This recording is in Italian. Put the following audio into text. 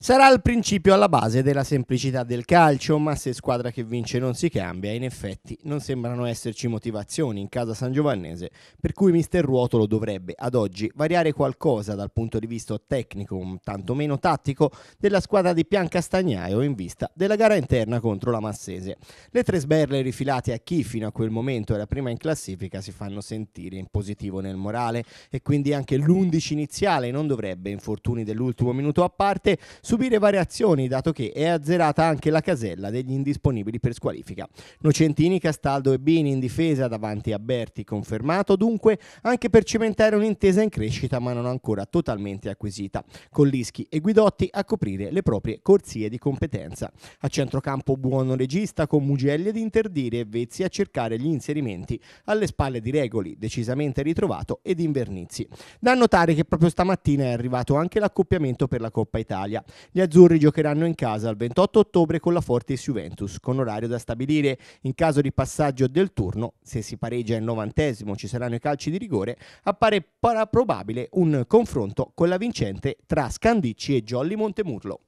Sarà il principio alla base della semplicità del calcio, ma se squadra che vince non si cambia, in effetti non sembrano esserci motivazioni in casa san giovannese per cui mister Ruotolo dovrebbe ad oggi variare qualcosa dal punto di vista tecnico, tantomeno tattico, della squadra di Piancastagnaio in vista della gara interna contro la Massese. Le tre sberle rifilate a chi fino a quel momento era prima in classifica si fanno sentire in positivo nel morale e quindi anche l'undici iniziale non dovrebbe, infortuni dell'ultimo minuto a parte, subire variazioni dato che è azzerata anche la casella degli indisponibili per squalifica. Nocentini, Castaldo e Bini in difesa davanti a Berti confermato dunque anche per cementare un'intesa in crescita ma non ancora totalmente acquisita. Collischi e Guidotti a coprire le proprie corsie di competenza. A centrocampo buono regista con Mugelli ad interdire e Vezzi a cercare gli inserimenti alle spalle di Regoli, decisamente ritrovato, ed Invernizi. Da notare che proprio stamattina è arrivato anche l'accoppiamento per la Coppa Italia. Gli azzurri giocheranno in casa il 28 ottobre con la Fortis Juventus, con orario da stabilire. In caso di passaggio del turno, se si pareggia il novantesimo ci saranno i calci di rigore, appare probabile un confronto con la vincente tra Scandicci e Jolly Montemurlo.